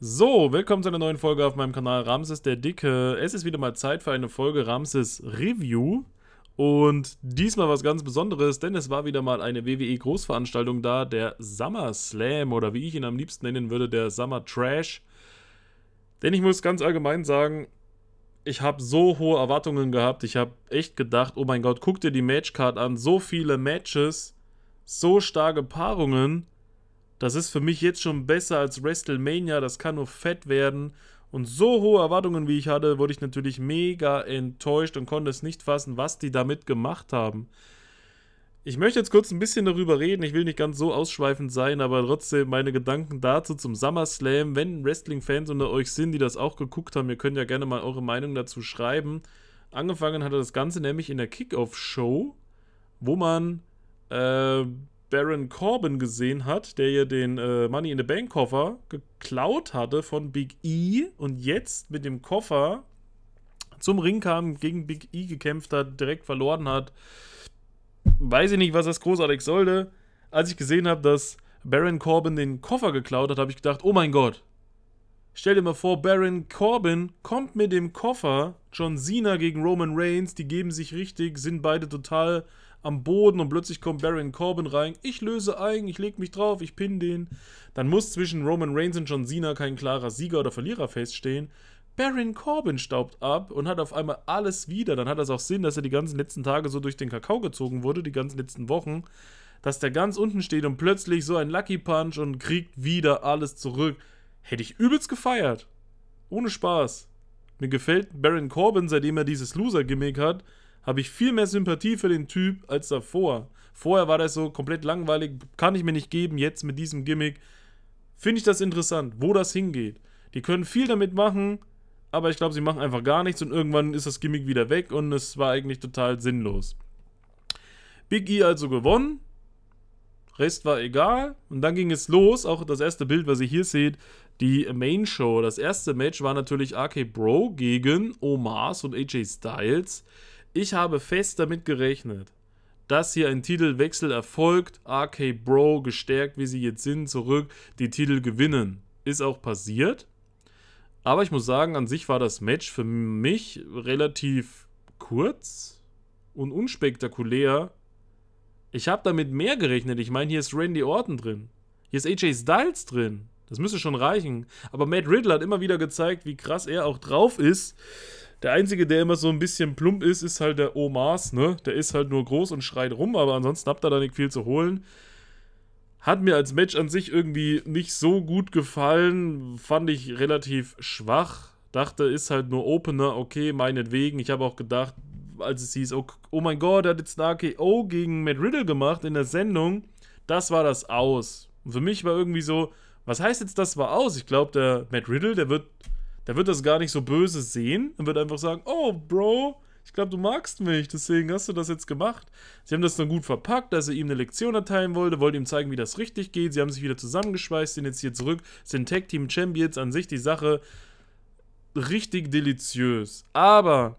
So, willkommen zu einer neuen Folge auf meinem Kanal Ramses der Dicke. Es ist wieder mal Zeit für eine Folge Ramses Review. Und diesmal was ganz Besonderes, denn es war wieder mal eine WWE Großveranstaltung da, der Summer Slam oder wie ich ihn am liebsten nennen würde, der Summer Trash. Denn ich muss ganz allgemein sagen, ich habe so hohe Erwartungen gehabt. Ich habe echt gedacht, oh mein Gott, guck dir die Matchcard an, so viele Matches, so starke Paarungen. Das ist für mich jetzt schon besser als WrestleMania. Das kann nur fett werden. Und so hohe Erwartungen, wie ich hatte, wurde ich natürlich mega enttäuscht und konnte es nicht fassen, was die damit gemacht haben. Ich möchte jetzt kurz ein bisschen darüber reden. Ich will nicht ganz so ausschweifend sein, aber trotzdem meine Gedanken dazu zum SummerSlam. Wenn Wrestling-Fans unter euch sind, die das auch geguckt haben, ihr könnt ja gerne mal eure Meinung dazu schreiben. Angefangen hatte das Ganze nämlich in der Kickoff-Show, wo man äh, Baron Corbin gesehen hat, der ja den äh, Money in the Bank Koffer geklaut hatte von Big E und jetzt mit dem Koffer zum Ring kam, gegen Big E gekämpft hat, direkt verloren hat. Weiß ich nicht, was das großartig sollte. Als ich gesehen habe, dass Baron Corbin den Koffer geklaut hat, habe ich gedacht, oh mein Gott. Stell dir mal vor, Baron Corbin kommt mit dem Koffer John Cena gegen Roman Reigns, die geben sich richtig, sind beide total am Boden und plötzlich kommt Baron Corbin rein. Ich löse ein, ich lege mich drauf, ich pinne den. Dann muss zwischen Roman Reigns und John Cena kein klarer Sieger oder Verlierer feststehen. Baron Corbin staubt ab und hat auf einmal alles wieder. Dann hat das auch Sinn, dass er die ganzen letzten Tage so durch den Kakao gezogen wurde, die ganzen letzten Wochen, dass der ganz unten steht und plötzlich so ein Lucky Punch und kriegt wieder alles zurück. Hätte ich übelst gefeiert. Ohne Spaß. Mir gefällt Baron Corbin, seitdem er dieses Loser-Gimmick hat, habe ich viel mehr Sympathie für den Typ als davor. Vorher war das so komplett langweilig, kann ich mir nicht geben, jetzt mit diesem Gimmick. Finde ich das interessant, wo das hingeht. Die können viel damit machen, aber ich glaube, sie machen einfach gar nichts und irgendwann ist das Gimmick wieder weg und es war eigentlich total sinnlos. Big E also gewonnen, Rest war egal. Und dann ging es los. Auch das erste Bild, was ihr hier seht, die Main Show. Das erste Match war natürlich AK Bro gegen Omas und AJ Styles. Ich habe fest damit gerechnet, dass hier ein Titelwechsel erfolgt, RK Bro gestärkt, wie sie jetzt sind, zurück, die Titel gewinnen. Ist auch passiert. Aber ich muss sagen, an sich war das Match für mich relativ kurz und unspektakulär. Ich habe damit mehr gerechnet. Ich meine, hier ist Randy Orton drin. Hier ist AJ Styles drin. Das müsste schon reichen. Aber Matt Riddle hat immer wieder gezeigt, wie krass er auch drauf ist. Der Einzige, der immer so ein bisschen plump ist, ist halt der Omas, ne? Der ist halt nur groß und schreit rum, aber ansonsten habt ihr da nicht viel zu holen. Hat mir als Match an sich irgendwie nicht so gut gefallen, fand ich relativ schwach. Dachte, ist halt nur Opener, okay, meinetwegen. Ich habe auch gedacht, als es hieß, oh, oh mein Gott, er hat jetzt ein AKO gegen Matt Riddle gemacht in der Sendung. Das war das Aus. Und für mich war irgendwie so, was heißt jetzt, das war aus? Ich glaube, der Matt Riddle, der wird der wird das gar nicht so böse sehen und wird einfach sagen, oh, Bro, ich glaube, du magst mich, deswegen hast du das jetzt gemacht. Sie haben das dann gut verpackt, dass er ihm eine Lektion erteilen wollte, wollte ihm zeigen, wie das richtig geht. Sie haben sich wieder zusammengeschweißt, sind jetzt hier zurück, sind Tag Team Champions. An sich die Sache richtig deliziös. Aber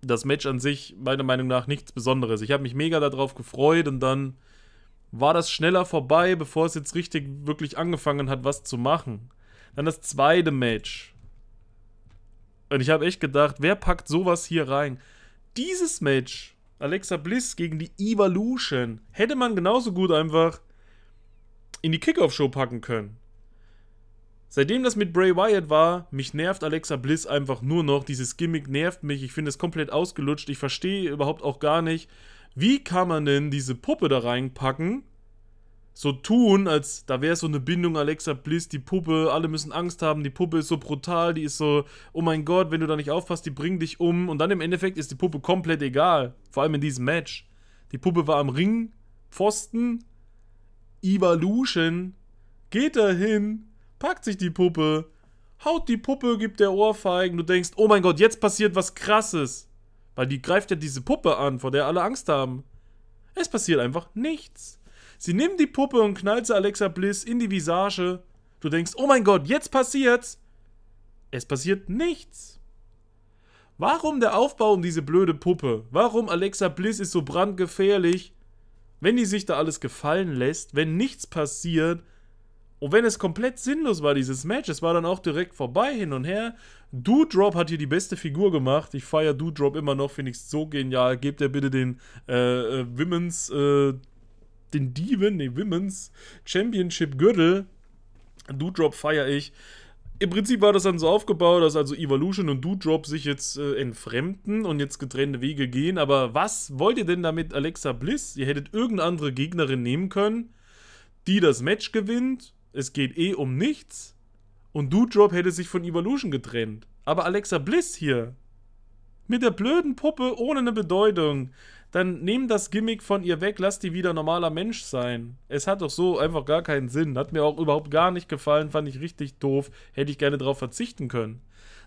das Match an sich, meiner Meinung nach, nichts Besonderes. Ich habe mich mega darauf gefreut und dann war das schneller vorbei, bevor es jetzt richtig wirklich angefangen hat, was zu machen. Dann das zweite Match. Und ich habe echt gedacht, wer packt sowas hier rein? Dieses Match, Alexa Bliss gegen die Evolution, hätte man genauso gut einfach in die Kickoff-Show packen können. Seitdem das mit Bray Wyatt war, mich nervt Alexa Bliss einfach nur noch. Dieses Gimmick nervt mich. Ich finde es komplett ausgelutscht. Ich verstehe überhaupt auch gar nicht, wie kann man denn diese Puppe da reinpacken so tun, als da wäre so eine Bindung Alexa Bliss, die Puppe, alle müssen Angst haben, die Puppe ist so brutal, die ist so, oh mein Gott, wenn du da nicht aufpasst, die bringen dich um. Und dann im Endeffekt ist die Puppe komplett egal, vor allem in diesem Match. Die Puppe war am Ring, Pfosten, Evolution, geht da hin, packt sich die Puppe, haut die Puppe, gibt der Ohrfeigen, du denkst, oh mein Gott, jetzt passiert was krasses. Weil die greift ja diese Puppe an, vor der alle Angst haben. Es passiert einfach nichts. Sie nimmt die Puppe und knallt sie Alexa Bliss in die Visage. Du denkst, oh mein Gott, jetzt passiert's. Es passiert nichts. Warum der Aufbau um diese blöde Puppe? Warum Alexa Bliss ist so brandgefährlich, wenn die sich da alles gefallen lässt, wenn nichts passiert? Und wenn es komplett sinnlos war, dieses Match, es war dann auch direkt vorbei, hin und her. Doodrop hat hier die beste Figur gemacht. Ich feiere Doodrop immer noch, finde ich so genial. Gebt ihr bitte den äh, äh Women's äh, den Diven, nee, Women's Championship Gürtel. Doodrop feiere ich. Im Prinzip war das dann so aufgebaut, dass also Evolution und Doodrop sich jetzt äh, entfremden und jetzt getrennte Wege gehen. Aber was wollt ihr denn damit Alexa Bliss? Ihr hättet irgendeine andere Gegnerin nehmen können, die das Match gewinnt. Es geht eh um nichts. Und Doodrop hätte sich von Evolution getrennt. Aber Alexa Bliss hier. Mit der blöden Puppe ohne eine Bedeutung dann nehm das Gimmick von ihr weg, lass die wieder normaler Mensch sein. Es hat doch so einfach gar keinen Sinn. Hat mir auch überhaupt gar nicht gefallen, fand ich richtig doof. Hätte ich gerne drauf verzichten können.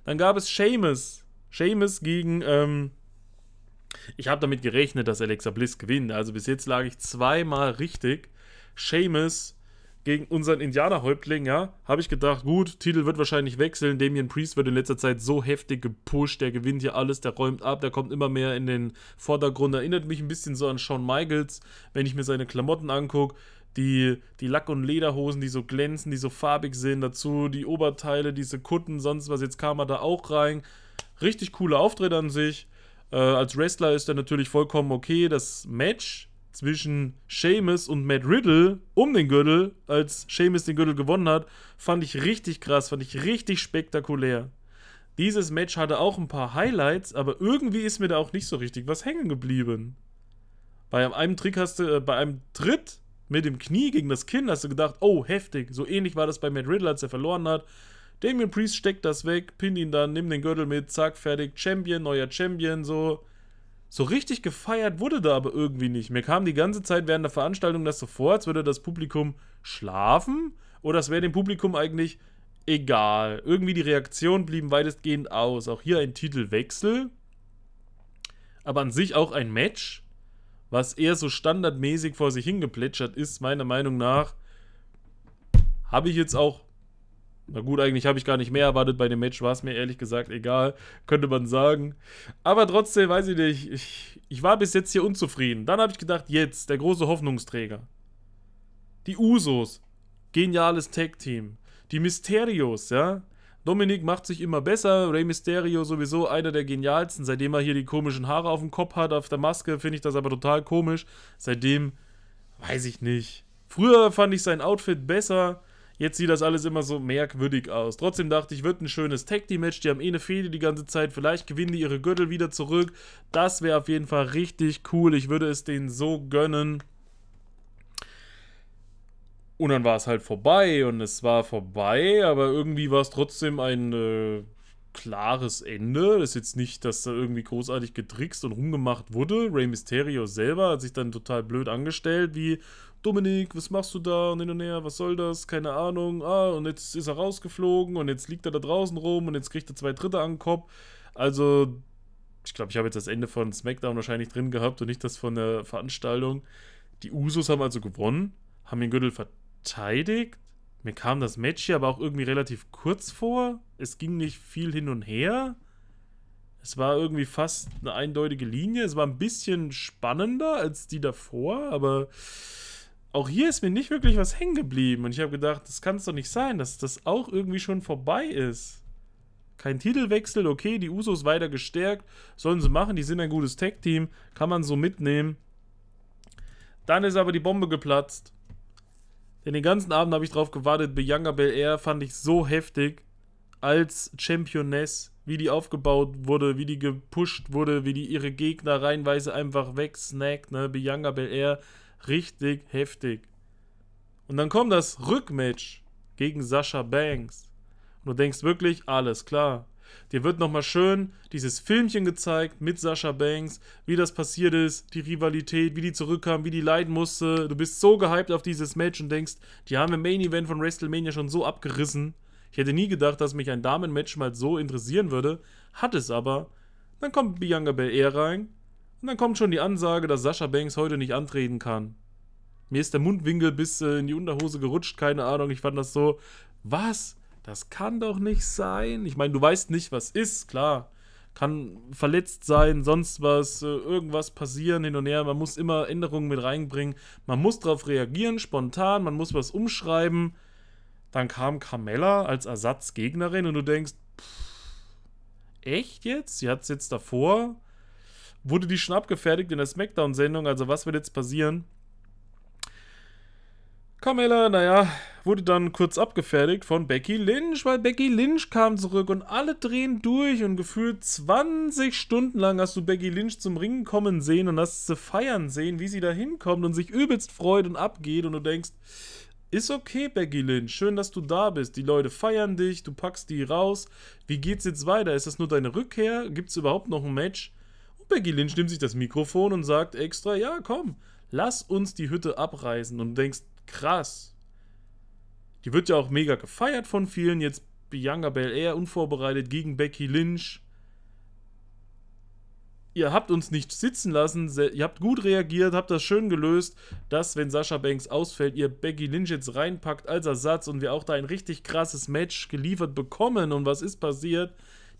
Dann gab es Seamus. Seamus gegen, ähm, ich habe damit gerechnet, dass Alexa Bliss gewinnt. Also bis jetzt lag ich zweimal richtig. Seamus gegen unseren Indianerhäuptling, ja, habe ich gedacht, gut, Titel wird wahrscheinlich wechseln. Damien Priest wird in letzter Zeit so heftig gepusht, der gewinnt hier alles, der räumt ab, der kommt immer mehr in den Vordergrund. Erinnert mich ein bisschen so an Shawn Michaels, wenn ich mir seine Klamotten angucke. Die, die Lack- und Lederhosen, die so glänzen, die so farbig sind, dazu die Oberteile, diese Kutten, sonst was. Jetzt kam er da auch rein. Richtig cooler Auftritt an sich. Äh, als Wrestler ist er natürlich vollkommen okay. Das Match zwischen Seamus und Matt Riddle um den Gürtel, als Seamus den Gürtel gewonnen hat, fand ich richtig krass, fand ich richtig spektakulär. Dieses Match hatte auch ein paar Highlights, aber irgendwie ist mir da auch nicht so richtig was hängen geblieben. Bei einem Trick hast du, äh, bei einem Tritt mit dem Knie gegen das Kinn hast du gedacht, oh, heftig. So ähnlich war das bei Matt Riddle, als er verloren hat. Damien Priest steckt das weg, pinnt ihn dann, nimmt den Gürtel mit, zack, fertig, Champion, neuer Champion, so. So richtig gefeiert wurde da aber irgendwie nicht. Mir kam die ganze Zeit während der Veranstaltung das so vor, als würde das Publikum schlafen oder es wäre dem Publikum eigentlich egal. Irgendwie die Reaktionen blieben weitestgehend aus. Auch hier ein Titelwechsel, aber an sich auch ein Match, was eher so standardmäßig vor sich hingeplätschert ist, meiner Meinung nach. Habe ich jetzt auch na gut, eigentlich habe ich gar nicht mehr erwartet bei dem Match, war es mir ehrlich gesagt egal, könnte man sagen. Aber trotzdem, weiß ich nicht, ich, ich war bis jetzt hier unzufrieden. Dann habe ich gedacht, jetzt, der große Hoffnungsträger. Die Usos, geniales Tag-Team. Die Mysterios, ja. Dominik macht sich immer besser, Rey Mysterio sowieso einer der genialsten. Seitdem er hier die komischen Haare auf dem Kopf hat, auf der Maske, finde ich das aber total komisch. Seitdem, weiß ich nicht. Früher fand ich sein Outfit besser, Jetzt sieht das alles immer so merkwürdig aus. Trotzdem dachte ich, wird ein schönes Tag Team Match. Die haben eh eine Fehde die ganze Zeit. Vielleicht gewinnen die ihre Gürtel wieder zurück. Das wäre auf jeden Fall richtig cool. Ich würde es denen so gönnen. Und dann war es halt vorbei und es war vorbei, aber irgendwie war es trotzdem ein äh, klares Ende. ist jetzt nicht, dass da irgendwie großartig getrickst und rumgemacht wurde. Rey Mysterio selber hat sich dann total blöd angestellt, wie Dominik, was machst du da? Und hin und her, was soll das? Keine Ahnung. Ah, und jetzt ist er rausgeflogen und jetzt liegt er da draußen rum und jetzt kriegt er zwei Dritte an den Kopf. Also, ich glaube, ich habe jetzt das Ende von SmackDown wahrscheinlich drin gehabt und nicht das von der Veranstaltung. Die Usos haben also gewonnen, haben den Gürtel verteidigt. Mir kam das Match hier aber auch irgendwie relativ kurz vor. Es ging nicht viel hin und her. Es war irgendwie fast eine eindeutige Linie. Es war ein bisschen spannender als die davor, aber auch hier ist mir nicht wirklich was hängen geblieben. Und ich habe gedacht, das kann es doch nicht sein, dass das auch irgendwie schon vorbei ist. Kein Titelwechsel, okay, die Usos weiter gestärkt. Sollen sie machen, die sind ein gutes Tech-Team. Kann man so mitnehmen. Dann ist aber die Bombe geplatzt. Denn den ganzen Abend habe ich drauf gewartet. Bianca Belair fand ich so heftig als Championess, wie die aufgebaut wurde, wie die gepusht wurde, wie die ihre Gegner reinweise einfach wegsnackt. Ne? Bianca Belair richtig heftig. Und dann kommt das Rückmatch gegen Sascha Banks. Und du denkst wirklich, alles klar. Dir wird nochmal schön dieses Filmchen gezeigt mit Sascha Banks, wie das passiert ist, die Rivalität, wie die zurückkam, wie die leiden musste. Du bist so gehypt auf dieses Match und denkst, die haben im Main Event von WrestleMania schon so abgerissen. Ich hätte nie gedacht, dass mich ein Damenmatch mal so interessieren würde. Hat es aber. Dann kommt Bianca Belair rein, und dann kommt schon die Ansage, dass Sascha Banks heute nicht antreten kann. Mir ist der Mundwinkel bis äh, in die Unterhose gerutscht, keine Ahnung. Ich fand das so, was? Das kann doch nicht sein. Ich meine, du weißt nicht, was ist, klar. Kann verletzt sein, sonst was, äh, irgendwas passieren, hin und her. Man muss immer Änderungen mit reinbringen. Man muss darauf reagieren, spontan. Man muss was umschreiben. Dann kam Carmella als Ersatzgegnerin und du denkst, pff, echt jetzt? Sie hat es jetzt davor Wurde die schon abgefertigt in der Smackdown-Sendung? Also, was wird jetzt passieren? Carmella, naja, wurde dann kurz abgefertigt von Becky Lynch, weil Becky Lynch kam zurück und alle drehen durch und gefühlt 20 Stunden lang hast du Becky Lynch zum Ringen kommen sehen und hast sie feiern sehen, wie sie da hinkommt und sich übelst freut und abgeht und du denkst, ist okay, Becky Lynch, schön, dass du da bist, die Leute feiern dich, du packst die raus, wie geht's jetzt weiter, ist das nur deine Rückkehr, gibt's überhaupt noch ein Match? Becky Lynch nimmt sich das Mikrofon und sagt extra, ja, komm, lass uns die Hütte abreißen. Und du denkst, krass. Die wird ja auch mega gefeiert von vielen. Jetzt Bianca Belair unvorbereitet gegen Becky Lynch. Ihr habt uns nicht sitzen lassen, ihr habt gut reagiert, habt das schön gelöst, dass, wenn Sascha Banks ausfällt, ihr Becky Lynch jetzt reinpackt als Ersatz und wir auch da ein richtig krasses Match geliefert bekommen. Und was ist passiert?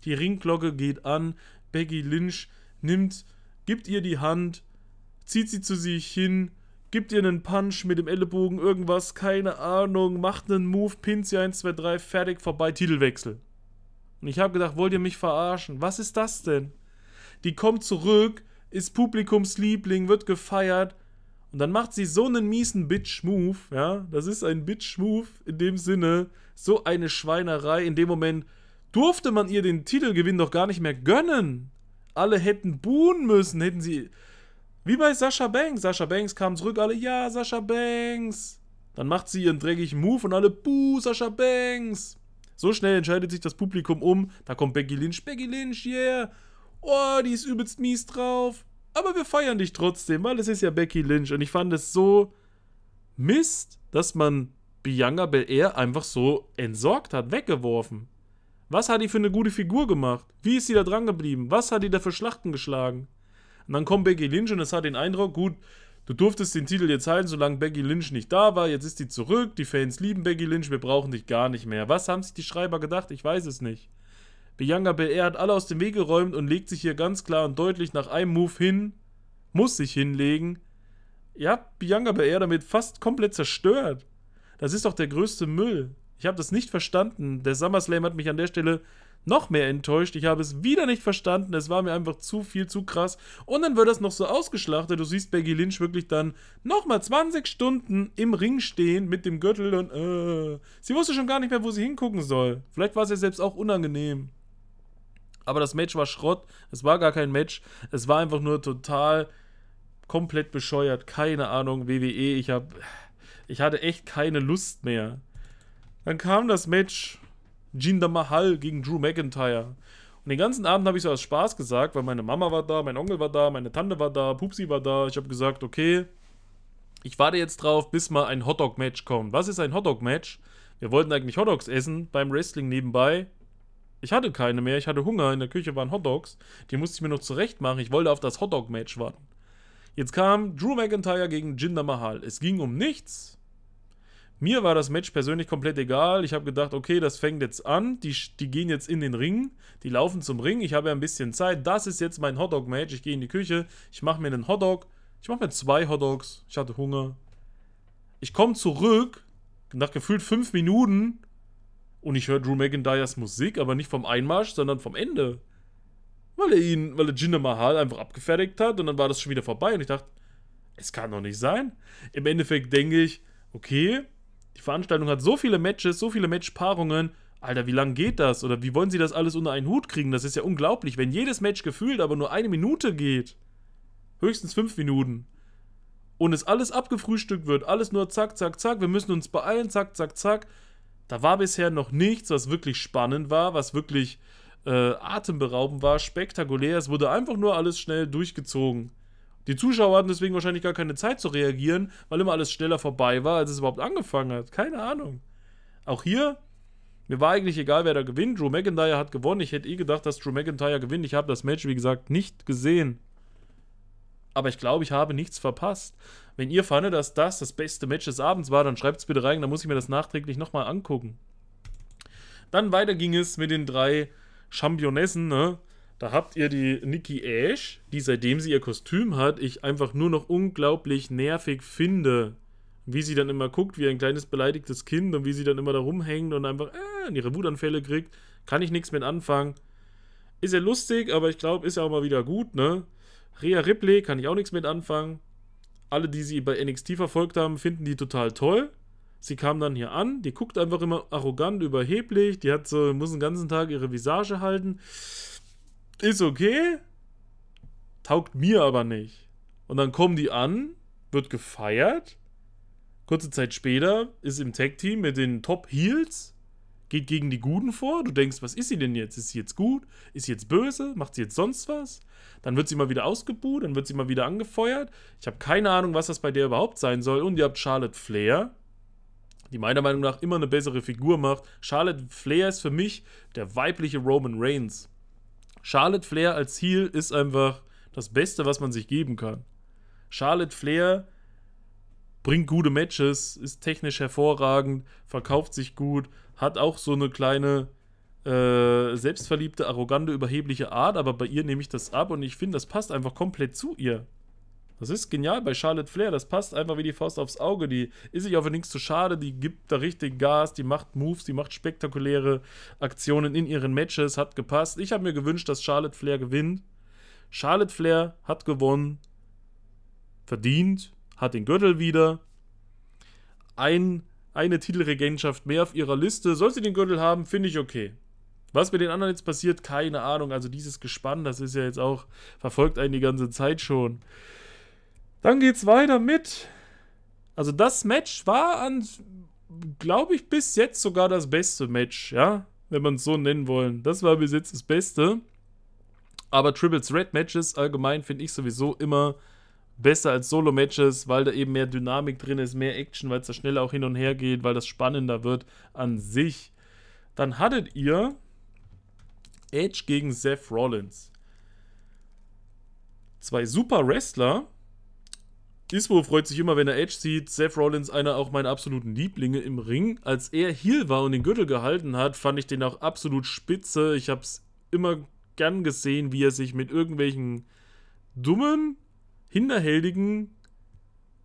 Die Ringglocke geht an, Becky Lynch nimmt, gibt ihr die Hand, zieht sie zu sich hin, gibt ihr einen Punch mit dem Ellenbogen, irgendwas, keine Ahnung, macht einen Move, pinnt sie 1, 2, 3, fertig, vorbei, Titelwechsel. Und ich habe gedacht, wollt ihr mich verarschen? Was ist das denn? Die kommt zurück, ist Publikumsliebling, wird gefeiert. Und dann macht sie so einen miesen Bitch-Move, ja, das ist ein Bitch-Move in dem Sinne, so eine Schweinerei in dem Moment, durfte man ihr den Titelgewinn doch gar nicht mehr gönnen alle hätten buhen müssen, hätten sie. Wie bei Sascha Banks. Sascha Banks kam zurück, alle, ja, Sascha Banks. Dann macht sie ihren dreckigen Move und alle, buh, Sascha Banks. So schnell entscheidet sich das Publikum um. Da kommt Becky Lynch, Becky Lynch, yeah. Oh, die ist übelst mies drauf. Aber wir feiern dich trotzdem, weil es ist ja Becky Lynch. Und ich fand es so Mist, dass man Bianca Belair einfach so entsorgt hat, weggeworfen. Was hat die für eine gute Figur gemacht? Wie ist sie da dran geblieben? Was hat die da für Schlachten geschlagen? Und dann kommt Becky Lynch und es hat den Eindruck, gut, du durftest den Titel jetzt halten, solange Becky Lynch nicht da war. Jetzt ist die zurück, die Fans lieben Becky Lynch, wir brauchen dich gar nicht mehr. Was haben sich die Schreiber gedacht? Ich weiß es nicht. Bianca Belair hat alle aus dem Weg geräumt und legt sich hier ganz klar und deutlich nach einem Move hin, muss sich hinlegen. Ihr habt Bianca Belair damit fast komplett zerstört. Das ist doch der größte Müll. Ich habe das nicht verstanden. Der SummerSlam hat mich an der Stelle noch mehr enttäuscht. Ich habe es wieder nicht verstanden. Es war mir einfach zu viel, zu krass. Und dann wird das noch so ausgeschlachtet. Du siehst Becky Lynch wirklich dann nochmal 20 Stunden im Ring stehen mit dem Gürtel und äh. Sie wusste schon gar nicht mehr, wo sie hingucken soll. Vielleicht war es ihr selbst auch unangenehm. Aber das Match war Schrott. Es war gar kein Match. Es war einfach nur total komplett bescheuert. Keine Ahnung, WWE. Ich habe, ich hatte echt keine Lust mehr. Dann kam das Match Jinder Mahal gegen Drew McIntyre. Und den ganzen Abend habe ich so aus Spaß gesagt, weil meine Mama war da, mein Onkel war da, meine Tante war da, Pupsi war da. Ich habe gesagt, okay, ich warte jetzt drauf, bis mal ein Hotdog-Match kommt. Was ist ein Hotdog-Match? Wir wollten eigentlich Hotdogs essen beim Wrestling nebenbei. Ich hatte keine mehr, ich hatte Hunger, in der Küche waren Hotdogs. Die musste ich mir noch zurecht machen, ich wollte auf das Hotdog-Match warten. Jetzt kam Drew McIntyre gegen Jinder Mahal. Es ging um nichts. Mir war das Match persönlich komplett egal. Ich habe gedacht, okay, das fängt jetzt an. Die, die gehen jetzt in den Ring. Die laufen zum Ring. Ich habe ja ein bisschen Zeit. Das ist jetzt mein Hotdog-Match. Ich gehe in die Küche. Ich mache mir einen Hotdog. Ich mache mir zwei Hotdogs. Ich hatte Hunger. Ich komme zurück. Nach gefühlt fünf Minuten. Und ich höre Drew McIntyres Musik, aber nicht vom Einmarsch, sondern vom Ende. Weil er ihn, weil er Jinder Mahal einfach abgefertigt hat und dann war das schon wieder vorbei und ich dachte, es kann doch nicht sein. Im Endeffekt denke ich, okay, die Veranstaltung hat so viele Matches, so viele Matchpaarungen. Alter, wie lange geht das? Oder wie wollen sie das alles unter einen Hut kriegen? Das ist ja unglaublich, wenn jedes Match gefühlt aber nur eine Minute geht. Höchstens fünf Minuten. Und es alles abgefrühstückt wird, alles nur zack, zack, zack, wir müssen uns beeilen, zack, zack, zack. Da war bisher noch nichts, was wirklich spannend war, was wirklich äh, atemberaubend war, spektakulär. Es wurde einfach nur alles schnell durchgezogen. Die Zuschauer hatten deswegen wahrscheinlich gar keine Zeit zu reagieren, weil immer alles schneller vorbei war, als es überhaupt angefangen hat. Keine Ahnung. Auch hier, mir war eigentlich egal, wer da gewinnt. Drew McIntyre hat gewonnen. Ich hätte eh gedacht, dass Drew McIntyre gewinnt. Ich habe das Match, wie gesagt, nicht gesehen. Aber ich glaube, ich habe nichts verpasst. Wenn ihr fandet, dass das das beste Match des Abends war, dann schreibt es bitte rein, dann muss ich mir das nachträglich nochmal angucken. Dann weiter ging es mit den drei Championessen, ne? Da habt ihr die Nikki Ash, die seitdem sie ihr Kostüm hat, ich einfach nur noch unglaublich nervig finde. Wie sie dann immer guckt, wie ein kleines beleidigtes Kind und wie sie dann immer da rumhängt und einfach äh, ihre Wutanfälle kriegt. Kann ich nichts mit anfangen. Ist ja lustig, aber ich glaube, ist ja auch mal wieder gut, ne? Rhea Ripley kann ich auch nichts mit anfangen. Alle, die sie bei NXT verfolgt haben, finden die total toll. Sie kam dann hier an, die guckt einfach immer arrogant, überheblich, die hat so, muss den ganzen Tag ihre Visage halten ist okay, taugt mir aber nicht. Und dann kommen die an, wird gefeiert. Kurze Zeit später ist im Tag-Team mit den Top-Heels, geht gegen die Guten vor. Du denkst, was ist sie denn jetzt? Ist sie jetzt gut? Ist sie jetzt böse? Macht sie jetzt sonst was? Dann wird sie mal wieder ausgebuht, dann wird sie mal wieder angefeuert. Ich habe keine Ahnung, was das bei der überhaupt sein soll. Und ihr habt Charlotte Flair, die meiner Meinung nach immer eine bessere Figur macht. Charlotte Flair ist für mich der weibliche Roman Reigns. Charlotte Flair als Heel ist einfach das Beste, was man sich geben kann. Charlotte Flair bringt gute Matches, ist technisch hervorragend, verkauft sich gut, hat auch so eine kleine äh, selbstverliebte, arrogante, überhebliche Art, aber bei ihr nehme ich das ab und ich finde, das passt einfach komplett zu ihr. Das ist genial bei Charlotte Flair. Das passt einfach wie die Faust aufs Auge. Die ist sich auch für nichts zu schade. Die gibt da richtig Gas. Die macht Moves. Die macht spektakuläre Aktionen in ihren Matches. Hat gepasst. Ich habe mir gewünscht, dass Charlotte Flair gewinnt. Charlotte Flair hat gewonnen. Verdient. Hat den Gürtel wieder. Ein, eine Titelregentschaft mehr auf ihrer Liste. Soll sie den Gürtel haben, finde ich okay. Was mit den anderen jetzt passiert, keine Ahnung. Also dieses Gespann, das ist ja jetzt auch, verfolgt einen die ganze Zeit schon. Dann geht's weiter mit. Also das Match war an, glaube ich, bis jetzt sogar das beste Match, ja, wenn man es so nennen wollen. Das war bis jetzt das Beste. Aber Triple Threat Matches allgemein finde ich sowieso immer besser als Solo Matches, weil da eben mehr Dynamik drin ist, mehr Action, weil es da schneller auch hin und her geht, weil das spannender wird an sich. Dann hattet ihr Edge gegen Seth Rollins. Zwei super Wrestler, Ispo freut sich immer, wenn er Edge sieht. Seth Rollins, einer auch meiner absoluten Lieblinge im Ring. Als er Heel war und den Gürtel gehalten hat, fand ich den auch absolut spitze. Ich habe es immer gern gesehen, wie er sich mit irgendwelchen dummen, hinterhältigen,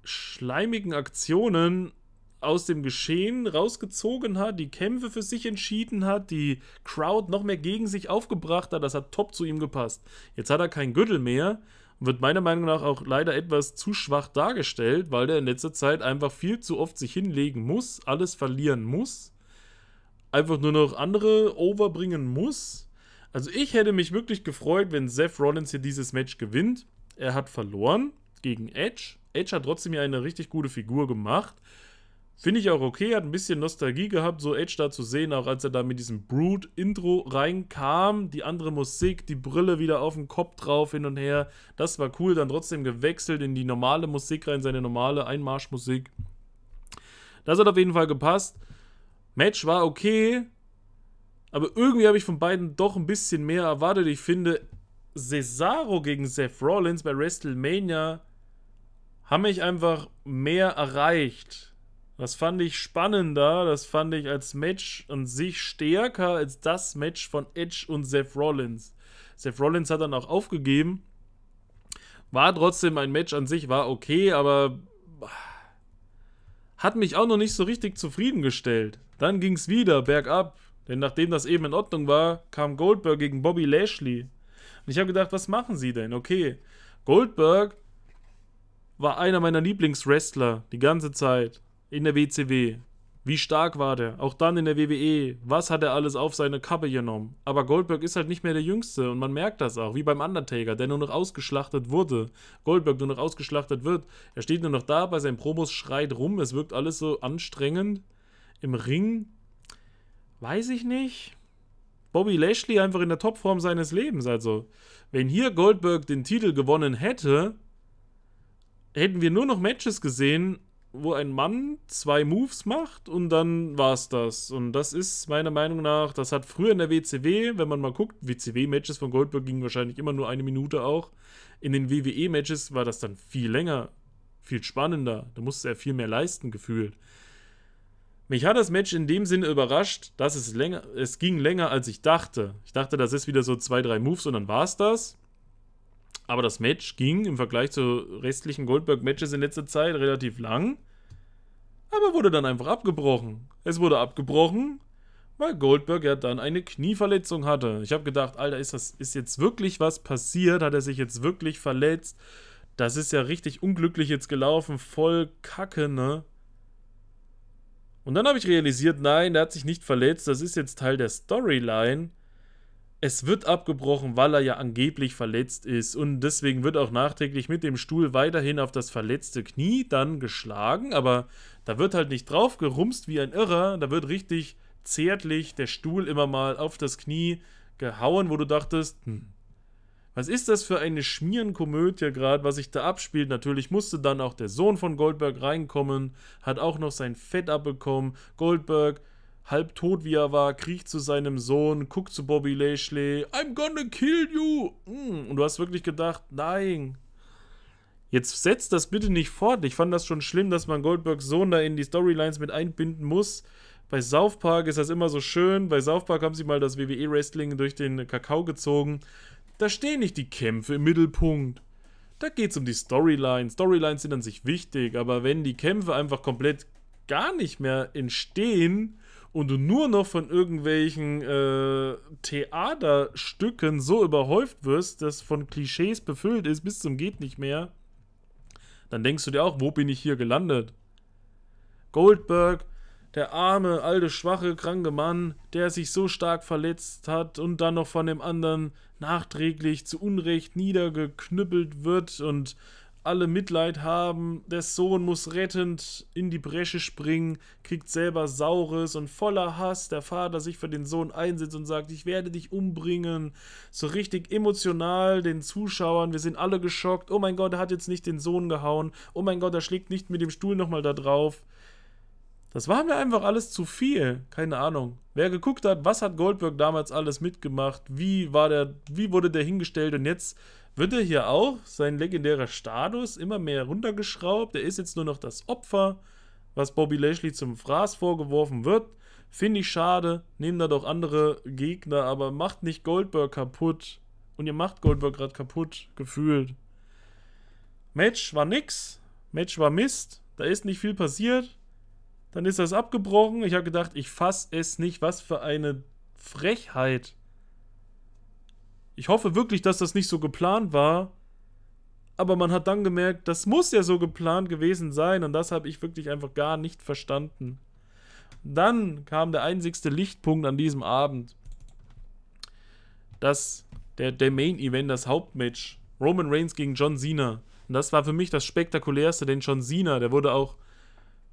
schleimigen Aktionen aus dem Geschehen rausgezogen hat, die Kämpfe für sich entschieden hat, die Crowd noch mehr gegen sich aufgebracht hat. Das hat top zu ihm gepasst. Jetzt hat er keinen Gürtel mehr wird meiner Meinung nach auch leider etwas zu schwach dargestellt, weil der in letzter Zeit einfach viel zu oft sich hinlegen muss, alles verlieren muss, einfach nur noch andere overbringen muss. Also ich hätte mich wirklich gefreut, wenn Seth Rollins hier dieses Match gewinnt. Er hat verloren gegen Edge. Edge hat trotzdem hier eine richtig gute Figur gemacht. Finde ich auch okay, hat ein bisschen Nostalgie gehabt, so Edge da zu sehen, auch als er da mit diesem brute intro reinkam. Die andere Musik, die Brille wieder auf dem Kopf drauf, hin und her. Das war cool, dann trotzdem gewechselt in die normale Musik rein, seine normale Einmarschmusik. Das hat auf jeden Fall gepasst. Match war okay, aber irgendwie habe ich von beiden doch ein bisschen mehr erwartet. Ich finde, Cesaro gegen Seth Rollins bei WrestleMania haben mich einfach mehr erreicht das fand ich spannender, das fand ich als Match an sich stärker als das Match von Edge und Seth Rollins. Seth Rollins hat dann auch aufgegeben. War trotzdem ein Match an sich, war okay, aber hat mich auch noch nicht so richtig zufriedengestellt. Dann ging es wieder bergab, denn nachdem das eben in Ordnung war, kam Goldberg gegen Bobby Lashley. Und ich habe gedacht, was machen sie denn? Okay, Goldberg war einer meiner Lieblingswrestler die ganze Zeit in der WCW. Wie stark war der? Auch dann in der WWE. Was hat er alles auf seine Kappe genommen? Aber Goldberg ist halt nicht mehr der Jüngste und man merkt das auch, wie beim Undertaker, der nur noch ausgeschlachtet wurde. Goldberg nur noch ausgeschlachtet wird. Er steht nur noch da, bei seinen Promos schreit rum. Es wirkt alles so anstrengend. Im Ring weiß ich nicht. Bobby Lashley einfach in der Topform seines Lebens. Also, wenn hier Goldberg den Titel gewonnen hätte, hätten wir nur noch Matches gesehen, wo ein Mann zwei Moves macht und dann war's das. Und das ist meiner Meinung nach, das hat früher in der WCW, wenn man mal guckt, WCW-Matches von Goldberg gingen wahrscheinlich immer nur eine Minute auch. In den WWE-Matches war das dann viel länger, viel spannender. Da musste er viel mehr leisten, gefühlt. Mich hat das Match in dem Sinne überrascht, dass es länger, es ging länger als ich dachte. Ich dachte, das ist wieder so zwei, drei Moves und dann war's das. Aber das Match ging im Vergleich zu restlichen Goldberg-Matches in letzter Zeit relativ lang. Aber wurde dann einfach abgebrochen. Es wurde abgebrochen, weil Goldberg ja dann eine Knieverletzung hatte. Ich habe gedacht, Alter, ist das ist jetzt wirklich was passiert? Hat er sich jetzt wirklich verletzt? Das ist ja richtig unglücklich jetzt gelaufen, voll Kacke, ne? Und dann habe ich realisiert, nein, der hat sich nicht verletzt, das ist jetzt Teil der Storyline es wird abgebrochen, weil er ja angeblich verletzt ist und deswegen wird auch nachträglich mit dem Stuhl weiterhin auf das verletzte Knie dann geschlagen, aber da wird halt nicht drauf gerumst wie ein Irrer, da wird richtig zärtlich der Stuhl immer mal auf das Knie gehauen, wo du dachtest, hm, was ist das für eine Schmierenkomödie gerade, was sich da abspielt? Natürlich musste dann auch der Sohn von Goldberg reinkommen, hat auch noch sein Fett abbekommen. Goldberg halbtot wie er war, kriecht zu seinem Sohn, guckt zu Bobby Lashley, I'm gonna kill you! Mm. Und du hast wirklich gedacht, nein. Jetzt setzt das bitte nicht fort. Ich fand das schon schlimm, dass man Goldbergs Sohn da in die Storylines mit einbinden muss. Bei South Park ist das immer so schön. Bei South Park haben sie mal das WWE-Wrestling durch den Kakao gezogen. Da stehen nicht die Kämpfe im Mittelpunkt. Da geht's um die Storylines. Storylines sind an sich wichtig, aber wenn die Kämpfe einfach komplett gar nicht mehr entstehen, und du nur noch von irgendwelchen äh, Theaterstücken so überhäuft wirst, dass von Klischees befüllt ist bis zum geht nicht mehr, dann denkst du dir auch, wo bin ich hier gelandet? Goldberg, der arme, alte, schwache, kranke Mann, der sich so stark verletzt hat und dann noch von dem anderen nachträglich zu Unrecht niedergeknüppelt wird und alle Mitleid haben, der Sohn muss rettend in die Bresche springen, kriegt selber Saures und voller Hass der Vater sich für den Sohn einsetzt und sagt, ich werde dich umbringen. So richtig emotional den Zuschauern, wir sind alle geschockt, oh mein Gott, er hat jetzt nicht den Sohn gehauen, oh mein Gott, er schlägt nicht mit dem Stuhl nochmal da drauf. Das war mir einfach alles zu viel. Keine Ahnung. Wer geguckt hat, was hat Goldberg damals alles mitgemacht, wie war der, wie wurde der hingestellt und jetzt wird er hier auch sein legendärer Status immer mehr runtergeschraubt. Er ist jetzt nur noch das Opfer, was Bobby Lashley zum Fraß vorgeworfen wird. Finde ich schade. Nehmen da doch andere Gegner, aber macht nicht Goldberg kaputt. Und ihr macht Goldberg gerade kaputt, gefühlt. Match war nix. Match war Mist. Da ist nicht viel passiert. Dann ist das abgebrochen. Ich habe gedacht, ich fass es nicht. Was für eine Frechheit. Ich hoffe wirklich, dass das nicht so geplant war. Aber man hat dann gemerkt, das muss ja so geplant gewesen sein. Und das habe ich wirklich einfach gar nicht verstanden. Dann kam der einzigste Lichtpunkt an diesem Abend. Das, der, der Main Event, das Hauptmatch. Roman Reigns gegen John Cena. Und das war für mich das spektakulärste, denn John Cena, der wurde auch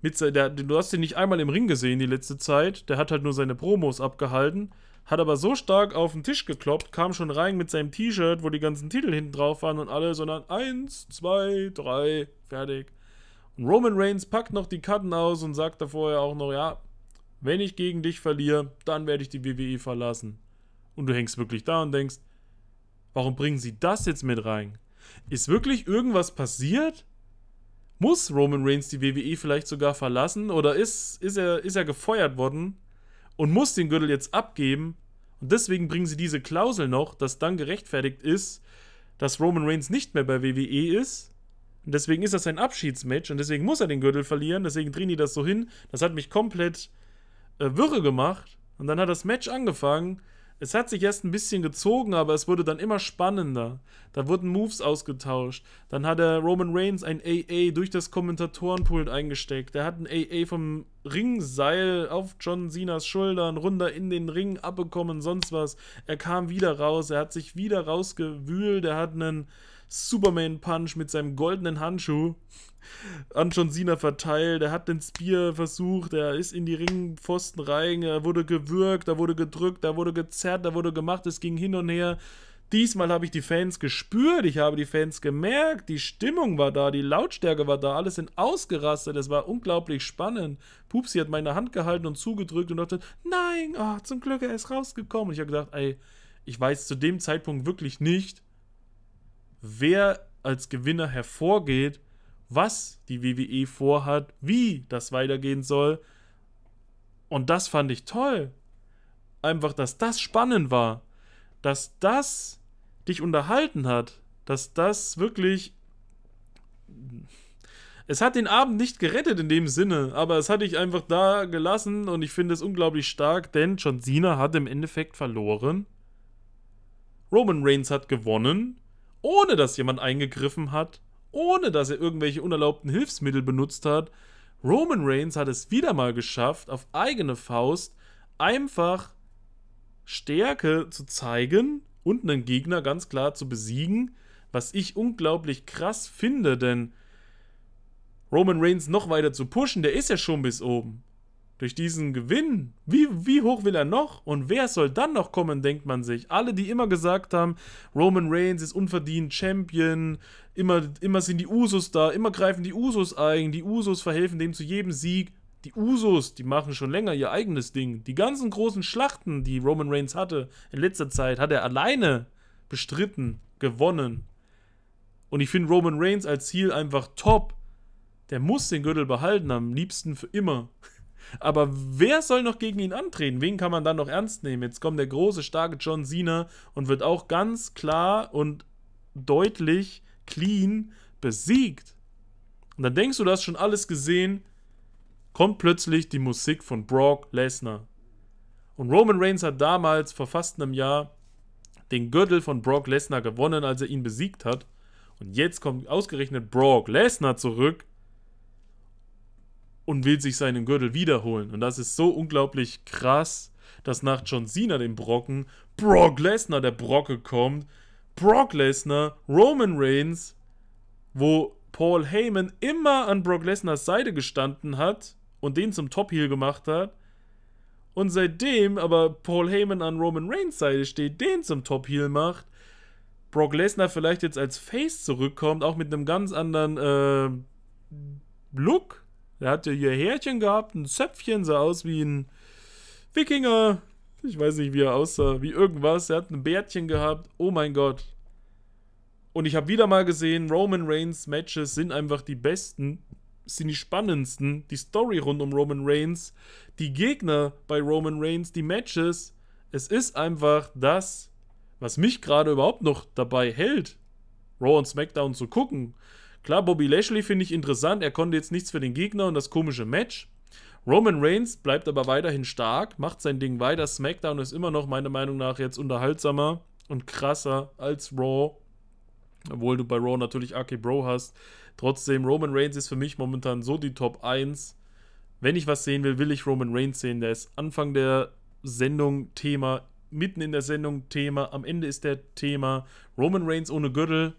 mit, der, du hast ihn nicht einmal im Ring gesehen die letzte Zeit. Der hat halt nur seine Promos abgehalten hat aber so stark auf den Tisch gekloppt, kam schon rein mit seinem T-Shirt, wo die ganzen Titel hinten drauf waren und alle, sondern eins, zwei, drei, fertig. Und Roman Reigns packt noch die Karten aus und sagt davor ja auch noch, ja, wenn ich gegen dich verliere, dann werde ich die WWE verlassen. Und du hängst wirklich da und denkst, warum bringen sie das jetzt mit rein? Ist wirklich irgendwas passiert? Muss Roman Reigns die WWE vielleicht sogar verlassen? Oder ist, ist, er, ist er gefeuert worden? und muss den Gürtel jetzt abgeben. Und deswegen bringen sie diese Klausel noch, dass dann gerechtfertigt ist, dass Roman Reigns nicht mehr bei WWE ist. Und deswegen ist das ein Abschiedsmatch und deswegen muss er den Gürtel verlieren. Deswegen drehen die das so hin. Das hat mich komplett äh, wirre gemacht. Und dann hat das Match angefangen. Es hat sich erst ein bisschen gezogen, aber es wurde dann immer spannender. Da wurden Moves ausgetauscht. Dann hat der Roman Reigns ein AA durch das Kommentatorenpult eingesteckt. Er hat ein AA vom Ringseil auf John Sinas Schultern, runter in den Ring, abbekommen, sonst was. Er kam wieder raus, er hat sich wieder rausgewühlt, er hat einen Superman-Punch mit seinem goldenen Handschuh an John Cena verteilt, er hat den Spear versucht, er ist in die Ringpfosten rein, er wurde gewürgt, er wurde gedrückt, er wurde gezerrt, er wurde gemacht, es ging hin und her. Diesmal habe ich die Fans gespürt, ich habe die Fans gemerkt, die Stimmung war da, die Lautstärke war da, alles sind ausgerastet, es war unglaublich spannend. Pupsi hat meine Hand gehalten und zugedrückt und dachte, nein, oh, zum Glück, er ist rausgekommen. Und ich habe gedacht, ey, ich weiß zu dem Zeitpunkt wirklich nicht, wer als Gewinner hervorgeht, was die WWE vorhat, wie das weitergehen soll. Und das fand ich toll. Einfach, dass das spannend war dass das dich unterhalten hat, dass das wirklich. Es hat den Abend nicht gerettet in dem Sinne, aber es hat dich einfach da gelassen und ich finde es unglaublich stark, denn John Cena hat im Endeffekt verloren. Roman Reigns hat gewonnen, ohne dass jemand eingegriffen hat, ohne dass er irgendwelche unerlaubten Hilfsmittel benutzt hat. Roman Reigns hat es wieder mal geschafft, auf eigene Faust einfach Stärke zu zeigen und einen Gegner ganz klar zu besiegen, was ich unglaublich krass finde, denn Roman Reigns noch weiter zu pushen, der ist ja schon bis oben. Durch diesen Gewinn, wie, wie hoch will er noch und wer soll dann noch kommen, denkt man sich. Alle, die immer gesagt haben, Roman Reigns ist unverdient Champion, immer, immer sind die Usos da, immer greifen die Usos ein, die Usos verhelfen dem zu jedem Sieg die Usos, die machen schon länger ihr eigenes Ding. Die ganzen großen Schlachten, die Roman Reigns hatte in letzter Zeit, hat er alleine bestritten, gewonnen. Und ich finde Roman Reigns als Ziel einfach top. Der muss den Gürtel behalten, am liebsten für immer. Aber wer soll noch gegen ihn antreten? Wen kann man dann noch ernst nehmen? Jetzt kommt der große, starke John Cena und wird auch ganz klar und deutlich clean besiegt. Und dann denkst du, du hast schon alles gesehen kommt plötzlich die Musik von Brock Lesnar. Und Roman Reigns hat damals vor fast einem Jahr den Gürtel von Brock Lesnar gewonnen, als er ihn besiegt hat. Und jetzt kommt ausgerechnet Brock Lesnar zurück und will sich seinen Gürtel wiederholen. Und das ist so unglaublich krass, dass nach John Cena dem Brocken Brock Lesnar der Brocke kommt. Brock Lesnar, Roman Reigns, wo Paul Heyman immer an Brock Lesnars Seite gestanden hat und den zum Top-Heel gemacht hat. Und seitdem aber Paul Heyman an Roman Reigns Seite steht, den zum Top-Heel macht, Brock Lesnar vielleicht jetzt als Face zurückkommt, auch mit einem ganz anderen äh, Look. Er hat ja hier Härchen gehabt, ein Zöpfchen, sah aus wie ein Wikinger. Ich weiß nicht, wie er aussah, wie irgendwas. Er hat ein Bärtchen gehabt. Oh mein Gott. Und ich habe wieder mal gesehen, Roman Reigns Matches sind einfach die besten sind die spannendsten. Die Story rund um Roman Reigns, die Gegner bei Roman Reigns, die Matches. Es ist einfach das, was mich gerade überhaupt noch dabei hält, Raw und SmackDown zu gucken. Klar, Bobby Lashley finde ich interessant. Er konnte jetzt nichts für den Gegner und das komische Match. Roman Reigns bleibt aber weiterhin stark, macht sein Ding weiter. SmackDown ist immer noch meiner Meinung nach jetzt unterhaltsamer und krasser als Raw. Obwohl du bei Raw natürlich Aki Bro hast, Trotzdem, Roman Reigns ist für mich momentan so die Top 1. Wenn ich was sehen will, will ich Roman Reigns sehen. Der ist Anfang der Sendung Thema, mitten in der Sendung Thema, am Ende ist der Thema Roman Reigns ohne Gürtel.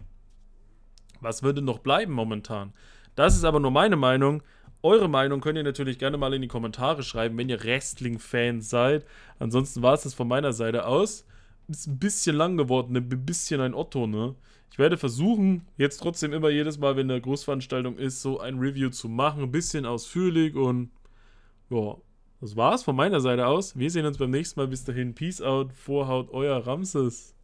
Was würde noch bleiben momentan? Das ist aber nur meine Meinung. Eure Meinung könnt ihr natürlich gerne mal in die Kommentare schreiben, wenn ihr Wrestling-Fans seid. Ansonsten war es das von meiner Seite aus. Ist ein bisschen lang geworden, ein ne? bisschen ein Otto, ne? Ich werde versuchen, jetzt trotzdem immer jedes Mal, wenn eine Großveranstaltung ist, so ein Review zu machen. Ein bisschen ausführlich und ja, das war's von meiner Seite aus. Wir sehen uns beim nächsten Mal. Bis dahin, Peace out, Vorhaut, euer Ramses.